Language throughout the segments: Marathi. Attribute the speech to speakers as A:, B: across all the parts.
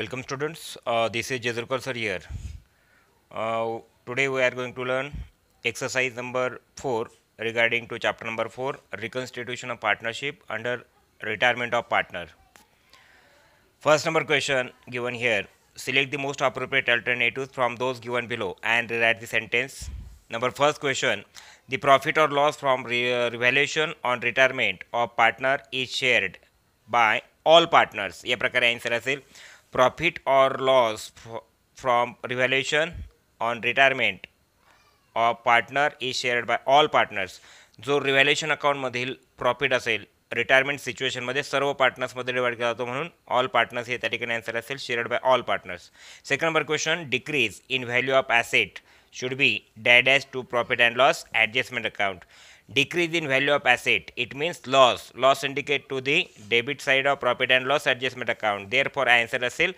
A: Welcome students, uh, this is Jazurkar sir here. Uh, today we are going to learn exercise number 4 regarding to chapter number 4 reconstitution of partnership under retirement of partner. First number question given here select the most appropriate alternatives from those given below and rewrite the sentence. Number first question the profit or loss from re uh, revaluation on retirement of partner is shared by all partners. Ye प्रकारे answer or loss loss from revaluation on retirement of partner is shared by all partners जो रिव्हॅल्युएशन अकाउंटमधील प्रॉफिट असेल रिटायरमेंट सिच्युएशनमध्ये सर्व पार्टनर्समध्ये डिवाइड केला जातो म्हणून ऑल पार्टनर्स हे त्या ठिकाणी आन्सर असेल shared by all partners second number question decrease in value of asset should be डॅड to profit and loss adjustment account decrease in value of asset it means loss loss indicate to the debit side of profit and loss adjustment account therefore answer is asil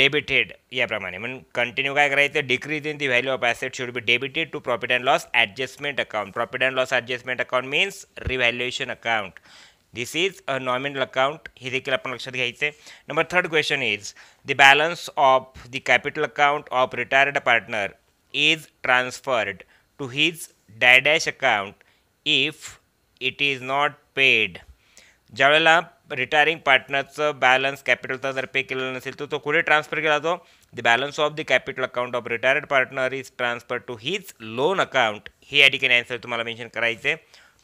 A: debited yeah I mean, continue kay karayche decrease in the value of asset should be debited to profit and loss adjustment account profit and loss adjustment account means revaluation account this is a nominal account he dekhil apan lakshat ghyayche number third question is the balance of the capital account of retired partner is transferred to his dash account if it is not paid ज्यावेळेला रिटायरिंग पार्टनरचं बॅलन्स कॅपिटलचा जर पे केलेला नसेल तर तो कुठे ट्रान्सफर केला जातो the balance of the capital account of retired partner is transfer to his loan account हे या ठिकाणी ॲन्सर तुम्हाला मेन्शन करायचे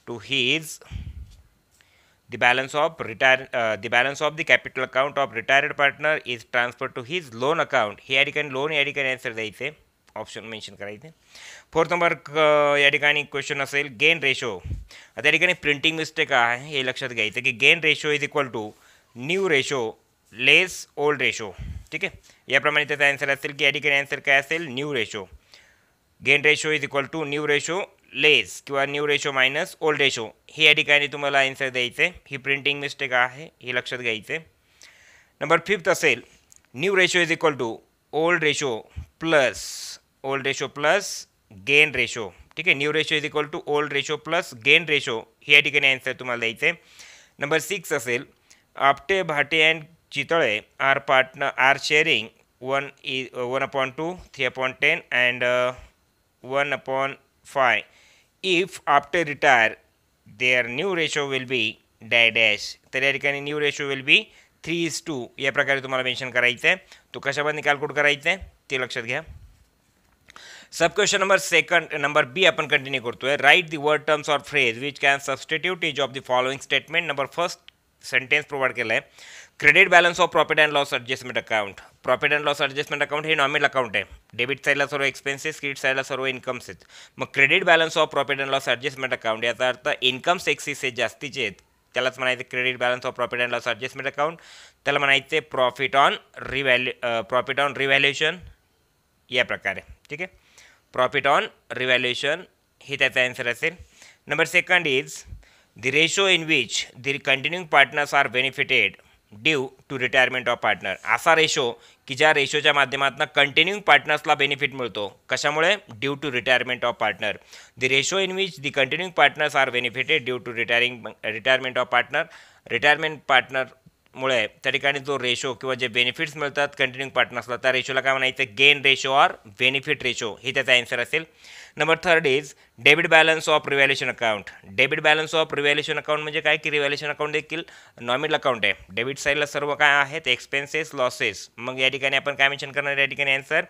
A: to his the balance of retire the balance of the capital account of retired partner is transfer to his loan account हे या ठिकाणी लोन या ठिकाणी ॲन्सर द्यायचे ऑप्शन मेन्शन करायचे फोर्थ नंबर या ठिकाणी क्वेश्चन असेल गेन रेशो त्या ठिकाणी प्रिंटिंग मिस्टेक आहे हे लक्षात घ्यायचं की gain ratio is equal to new ratio less old ratio ठीक आहे याप्रमाणे त्याचा ॲन्सर असेल की या ठिकाणी ॲन्सर काय असेल new ratio gain ratio is equal to new ratio less किंवा new ratio minus old ratio हे या ठिकाणी तुम्हाला ॲन्सर द्यायचे ही प्रिंटिंग मिस्टेक आहे हे लक्षात घ्यायचे नंबर फिफ्थ असेल new ratio is equal to old ratio plus old ratio plus gain ratio ठीक आहे new ratio is equal to old ratio plus gain ratio हे या ठिकाणी आन्सर तुम्हाला द्यायचं आहे नंबर सिक्स असेल Apte Bhate and Chitale are partner are sharing one is one upon two three upon ten and one upon five if after retire their new ratio will be डॅ डॅश तर या ठिकाणी new ratio will be three is two या प्रकारे तुम्हाला मेन्शन करायचं आहे तो कशामध्ये कॅल्क्युलेट करायचं आहे ते लक्षात घ्या sub question number second number B अपन कंटिन्यू करते हैं राइट द वर्ड टर्म्स और phrase which can substitute each of the following statement number first sentence provide के लिए credit balance of profit and loss adjustment account profit and loss adjustment account हे नॉमिनल अकाउंट है डेबिट साइडला सर्व एक्सपेंसेस क्रेडिट साइडला सर्व इनकम से मग credit balance of profit and loss adjustment account यहाँ अर्थ इनकम एक्सिस जास्ती जास्तीचे आहेत त्यालाच credit balance of profit and loss adjustment account त्याला मना profit on revalue profit on revaluation या प्रकार ठीक है प्रॉफिट ऑन रिव्हॅल्युएशन हे त्याचा ॲन्सर असेल number second is the ratio in which the continuing partners are benefited due to retirement of partner असा रेशो की ज्या रेशोच्या माध्यमातून कंटिन्यूइंग पार्टनर्सला बेनिफिट मिळतो कशामुळे due to retirement of partner the ratio in which the continuing partners are benefited due to retiring retirement of partner retirement partner मुळे त्या ठिकाणी जो रेशो किंवा जे बेनिफिट्स मिळतात कंटिन्यूंग पार्टनर्सला त्या रेशोला काय म्हणायचं gain ratio or benefit ratio हे त्याचा आन्सर असेल number third is debit balance of revaluation account debit balance of revaluation account म्हणजे काय की रिव्हॅल्युशन अकाउंट देखील नॉमिनल अकाउंट आहे डेबिट साईडला सर्व काय आहेत एक्सपेन्सेस लॉसेस मग या ठिकाणी आपण काय मेन्शन करणार या ठिकाणी आन्सर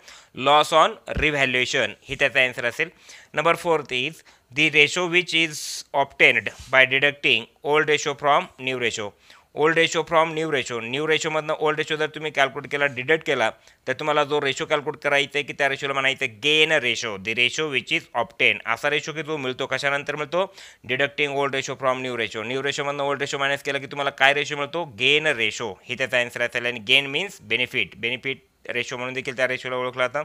A: लॉस ऑन रिव्हॅल्युएशन ही त्याचा आन्सर असेल number fourth is the ratio which is obtained by deducting old ratio from new ratio old ratio from new ratio new रेशोमधनं ओल्ड रेशो जर तुम्ही कॅल्क्युलेट केला डिडक्ट केला तर तुम्हाला जो रेशो कॅल्क्युलेट करायचं आहे की त्या रेशोला म्हणायचं gain ratio the ratio which is obtain असा रेशो की जो मिळतो कशानंतर मिळतो deducting old ratio from new ratio new रेशोमधनं ओल्ड रेशो मायनस केला की तुम्हाला काय रेशो मिळतो गेन रेशो हे त्याचा आन्सर असेल आणि gain means benefit benefit ratio म्हणून देखील त्या रेशोला ओळखला जातं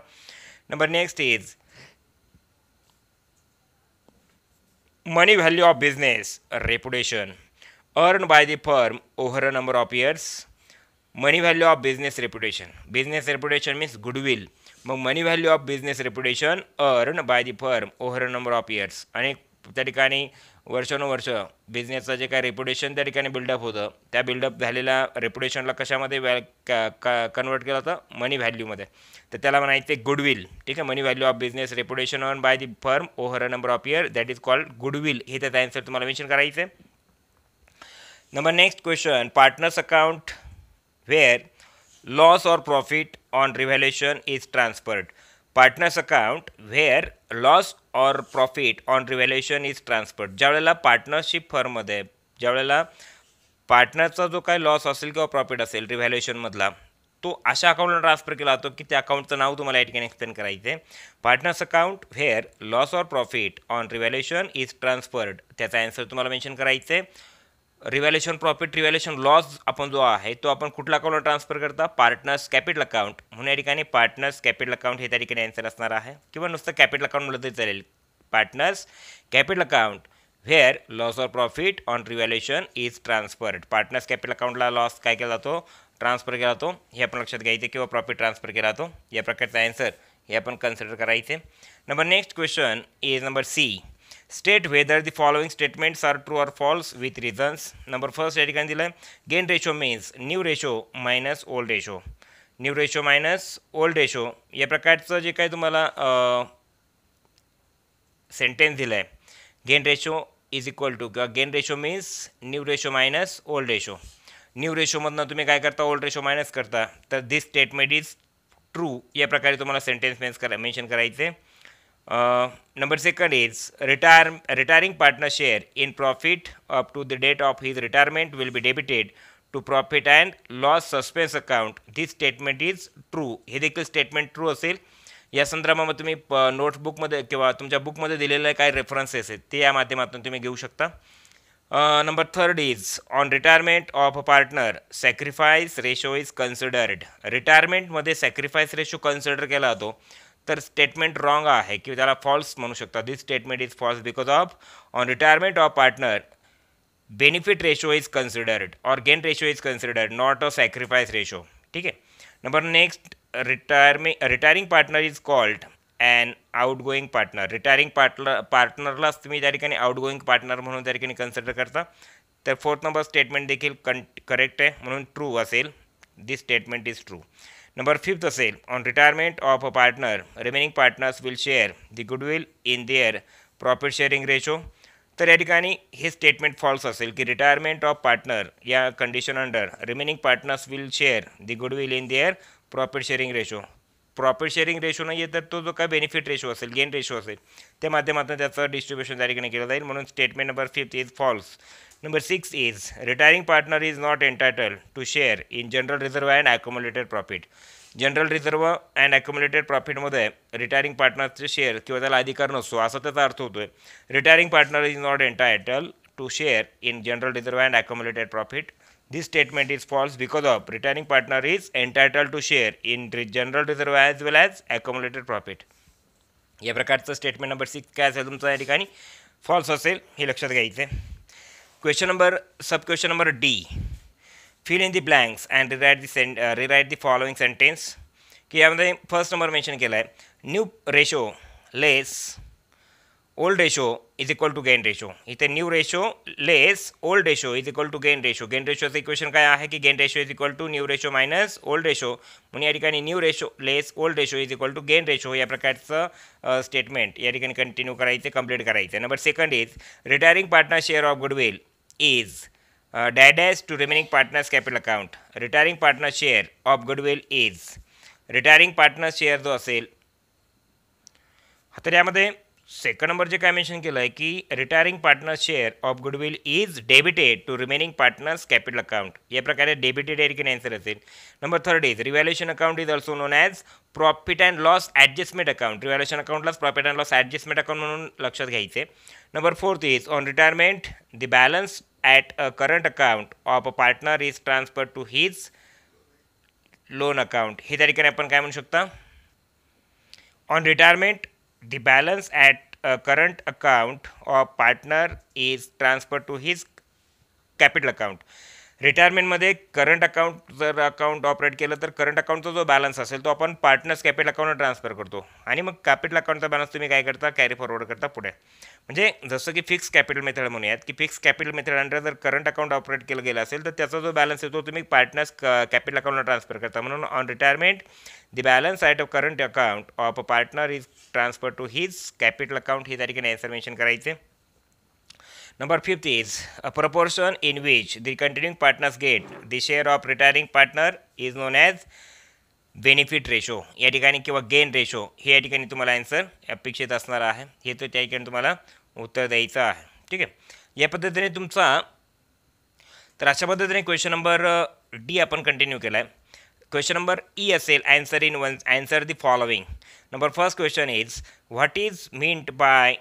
A: number next is money value of business reputation earn by the firm over a number of years money value of business reputation business reputation means goodwill मग money value of business reputation earn by the firm over number of years आणि त्या ठिकाणी वर्षानुवर्ष बिझनेसचं जे काय रेप्युटेशन त्या ठिकाणी बिल्डअप होतं त्या बिल्डअप झालेल्या रेप्युटेशनला कशामध्ये व्हॅ कन्वर्ट केलं होतं मनी व्हॅल्यूमध्ये तर त्याला म्हणायचे गुडविल ठीक आहे money value of business reputation earn by the firm over a number of year that is called goodwill हे त्याचा आन्सर तुम्हाला मेन्शन करायचं आहे Number next question partners account where loss or profit on revaluation is transferred. Partners account where loss or profit on revaluation is transferred ज्यावेळेला पार्टनरशिप फर्ममध्ये ज्यावेळेला पार्टनरचा जो काही लॉस असेल किंवा प्रॉफिट असेल रिव्हॅल्युएशनमधला तो अशा अकाउंटला ट्रान्सफर केला जातो की त्या अकाउंटचं नाव तुम्हाला या ठिकाणी एक्सप्लेन करायचं आहे partners account where loss or profit on revaluation is transferred त्याचा ॲन्सर तुम्हाला मेन्शन करायचं आहे रिव्हॅल्युशन प्रॉफिट रिवॅल्युएशन लॉस आपण जो आहे तो आपण कुठला अकाउंटला ट्रान्सफर करता पार्टनर्स कॅपिटल अकाउंट म्हणून या ठिकाणी पार्टनर्स कॅपिटल अकाउंट हे त्या ठिकाणी आन्सर असणार आहे किंवा नुसतं कॅपिटल अकाउंट म्हटलं तरी चालेल partners capital account where loss or profit on revaluation is transferred partners capital अकाउंटला लॉस काय केला जातो ट्रान्सफर केला जातो हे आपण लक्षात घ्यायचे किंवा प्रॉफिट ट्रान्सफर केला जातो या प्रकारचा आन्सर हे आपण कन्सिडर करायचे number next question is number C state whether the following statements are true or false with reasons number first या ठिकाणी दिलं आहे gain ratio means new ratio minus old ratio new ratio minus old ratio या प्रकारचं जे काही तुम्हाला सेंटेन्स दिलं आहे gain ratio is equal to किंवा gain ratio means new ratio minus old ratio new रेशोमधनं तुम्ही काय करता ओल्ड रेशो मायनस करता तर दिस स्टेटमेंट इज ट्रू या प्रकारे तुम्हाला सेंटेन्स मेन्स करा मेन्शन करायचे number uh, number second is retire, retiring partner share in profit up to the date of his retirement will be debited to profit and loss suspense account this statement is true हे देखील स्टेटमेंट ट्रू असेल या संदर्भामध्ये तुम्ही प नोटबुकमध्ये किंवा तुमच्या बुकमध्ये दिलेले काय रेफरन्सेस आहेत ते या माध्यमातून तुम्ही घेऊ शकता number third is on retirement of a partner sacrifice ratio is considered रिटायरमेंटमध्ये सॅक्रिफाईस रेशो कन्सिडर केला जातो तर स्टेटमेंट रॉंग आहे की त्याला फॉल्स म्हणू शकता this statement is false because of on retirement of partner benefit ratio is considered or gain ratio is considered not a sacrifice ratio ठीक आहे number next retirement retiring partner is called and outgoing partner retiring partner पार्टनरलाच तुम्ही त्या ठिकाणी आउटगोईंग पार्टनर म्हणून त्या ठिकाणी कन्सिडर करता तर फोर्थ नंबर स्टेटमेंट देखील कन करेक्ट आहे म्हणून ट्रू असेल this statement is true number fifth असेल on retirement of a partner remaining partners will share the goodwill in their profit sharing ratio तर या ठिकाणी हे स्टेटमेंट फॉल्स असेल की रिटायरमेंट ऑफ पार्टनर या condition under remaining partners will share the goodwill in their profit sharing ratio profit sharing ratio नाही आहे तर तो जो काय बेनिफिट रेशो असेल गेन रेशो असेल त्या माध्यमातून त्याचं डिस्ट्रीब्युशन जारी केलं जाईल म्हणून statement number fifth is false number six is retiring partner is not entitle to share in general reserve and accumulated profit general reserve and accumulated प्रॉफिटमध्ये रिटायरिंग पार्टनरचे शेअर किंवा त्याला अधिकार नसतो असा त्याचा अर्थ होतो आहे retiring partner is not entitle to share in general reserve and accumulated profit This statement is false because of returning partner is entitled to share in general reserve as well as accumulated profit. या प्रकारचं स्टेटमेंट नंबर सिक्स काय असेल तुमचं या ठिकाणी फॉल्स असेल हे लक्षात घ्यायचं आहे question number sub question number D fill in the blanks and rewrite the सें रिराईट दी फॉलोइंग सेंटेन्स की यामध्ये फर्स्ट नंबर मेन्शन केला आहे new ratio less old ratio is equal to gain ratio इथे new ratio less old ratio is equal to gain ratio gain रेशोचं इक्वेशन काय आहे की gain ratio is equal to new ratio minus old ratio म्हणून या ठिकाणी new ratio less old ratio is equal to gain ratio या प्रकारचं स्टेटमेंट या ठिकाणी कंटिन्यू करायचं कंप्लीट करायचं number second is retiring partner share of goodwill is dash dash to remaining partners capital account retiring partner share of goodwill is retiring partner share जो असेल तर यामध्ये सेकंड नंबर जे काय मेन्शन केलं आहे की retiring partners share of goodwill is debited to remaining partners capital account या प्रकारे डेबिटेड या ठिकाणी आन्सर असेल number third is revaluation account is also known as profit and loss adjustment account revaluation अकाउंटलाच profit and loss adjustment account म्हणून लक्षात घ्यायचे number fourth is on retirement the balance at a current account of a partner is transfer to his loan account हे त्या ठिकाणी आपण काय म्हणू शकता on retirement the balance at current account of partner is transferred to his capital account रिटायरमेंटमध्ये करंट अकाउंट जर अकाउंट ऑपरेट केलं तर करंट अकाउंटचा जो बॅलन्स असेल तो आपण पार्टनर्स कॅपिटल अकाउंटला ट्रान्सफर करतो आणि मग कॅपिटल अकाउंटचा बॅलन्स तुम्ही काय करता कॅरी फॉरवर्ड करता पुढे म्हणजे जसं की फिक्स कॅपिटल मेथड म्हणूयात की फिक्स कॅपिटल मेथड अंडर जर करंट अकाउंट ऑपरेट केलं गेलं असेल तर त्याचा जो बॅलन्स आहे तो तुम्ही पार्टनर्स कॅपिटल अकाउंटला ट्रान्सफर करता म्हणून on retirement the balance at of current account of a partner is transfer to his capital account ही तारीख आन्सर मेन्शन करायचे number fifth is a proportion in which the continuing partners get the share of retiring partner is known as benefit ratio या ठिकाणी किंवा गेन रेशो हे या ठिकाणी तुम्हाला आन्सर अपेक्षित असणार आहे हे तर त्या ठिकाणी तुम्हाला उत्तर द्यायचं आहे ठीक आहे या पद्धतीने तुमचा तर अशा पद्धतीने क्वेश्चन नंबर डी आपण कंटिन्यू केला आहे क्वेश्चन नंबर ई असेल answer in one answer the following number first question is what is meant by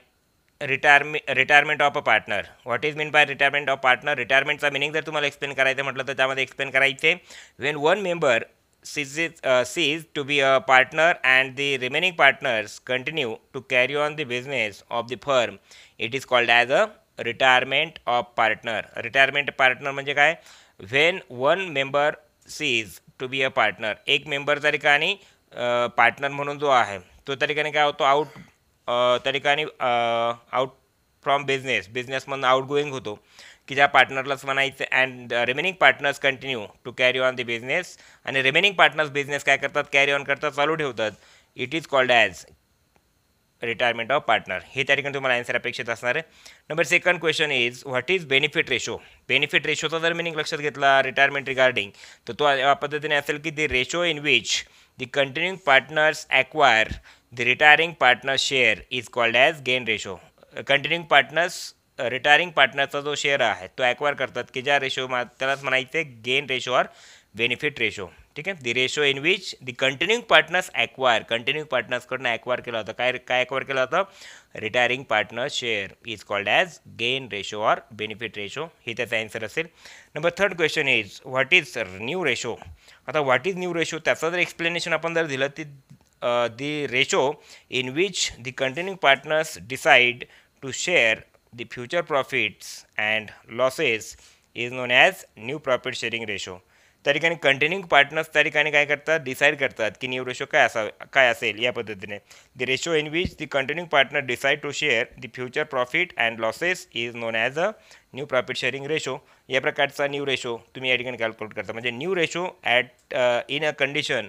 A: retirement retirement of a partner what is mean by retirement of partner रिटायरमेंटचा मिनिंग जर तुम्हाला एक्सप्लेन करायचं म्हटलं तर त्यामध्ये एक्सप्लेन करायचे when one member cease is cease to be a partner and the remaining partners continue to carry on the business of the firm it is called as a retirement of partner retirement partner म्हणजे काय when one member cease to be a partner एक मेंबर तरी का पार्टनर uh, म्हणून जो आहे तो तरी काय होतो आउट त्या ठिकाणी आउट फ्रॉम बिझनेस बिझनेसमधून आउटगोईंग होतो की ज्या पार्टनरलाच म्हणायचं and remaining partners continue to carry on the business आणि रिमेनिंग पार्टनर्स बिझनेस काय करतात कॅरी ऑन करतात चालू ठेवतात it is called as retirement of partner हे त्या ठिकाणी तुम्हाला आन्सर अपेक्षित असणार आहे number second question is what is benefit ratio benefit रेशोचा जर मिनिंग लक्षात घेतला रिटायरमेंट रिगार्डिंग तर तो या पद्धतीने असेल की the ratio in which the continuing partners acquire the retiring partner share is called as gain ratio Continuing partners retiring पार्टनरचा जो शेअर आहे तो ॲक्वायर करतात की ज्या रेशो मा त्यालाच म्हणायचे gain ratio or benefit ratio ठीक आहे the ratio in which the continuing partners acquire continuing पार्टनर्सकडनं ॲक्वायर केला होतं काय काय ॲक्वायर केलं होतं retiring partner share is called as gain ratio or benefit ratio हे त्याचा ॲन्सर असेल number third question is what is new ratio आता व्हॉट इज न्यू रेशो त्याचं जर एक्सप्लेनेशन आपण जर दिलं ती uh, the ratio in which the continuing partners decide to share the future profits and losses is known as new profit sharing ratio त्या ठिकाणी कंटेनिंग पार्टनर्स त्या ठिकाणी काय करतात डिसाईड करतात की न्यू रेशो काय असा काय असेल या पद्धतीने the ratio in which the continuing partner decide to share the future profit and losses is known as a new profit sharing ratio या प्रकारचा न्यू रेशो तुम्ही या ठिकाणी कॅल्क्युलेट करता म्हणजे new ratio at in a condition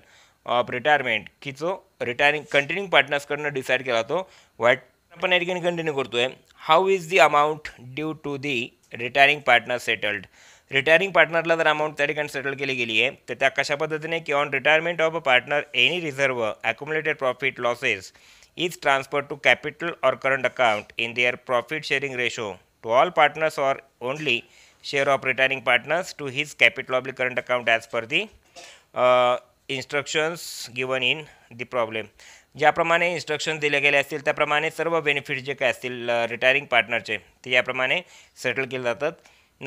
A: of retirement की जो रिटायरिंग कंटिन्यूंग पार्टनर्सकडनं डिसाईड केला होतो वाट आपण या ठिकाणी कंटिन्यू करतो आहे how is the amount due to the retiring partner settled retiring पार्टनरला जर अमाऊंट त्या ठिकाणी सेटल केली गेली आहे तर त्या कशा पद्धतीने की on retirement of a partner any reserve accumulated profit losses is transfer to capital or current account in their profit sharing ratio to all partners or only share of retiring partners to his capital oblique current account as per the instructions given in the problem ज्याप्रमाणे इन्स्ट्रक्शन्स दिले गेले असतील त्याप्रमाणे सर्व बेनिफिट जे काय असतील रिटायरिंग पार्टनरचे ते याप्रमाणे सेटल केले जातात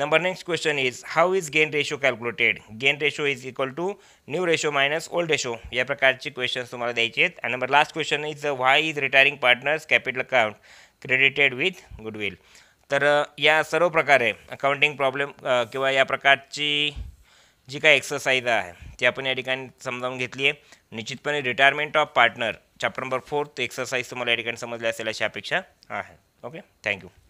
A: number next question is how is gain ratio calculated gain ratio is equal to new ratio minus old ratio या प्रकारचे क्वेश्चन्स तुम्हाला द्यायचे आहेत आणि number last question is why is retiring partners capital account credited with goodwill तर या सर्व प्रकारे अकाउंटिंग प्रॉब्लेम किंवा या प्रकारची जी काय एक्सरसाइज आहे ती आपण या ठिकाणी समजावून घेतली आहे निश्चितपणे retirement of partner chapter number fourth exercise तुम्हाला या ठिकाणी समजली असेल अशी अपेक्षा आहे ओके थँक्यू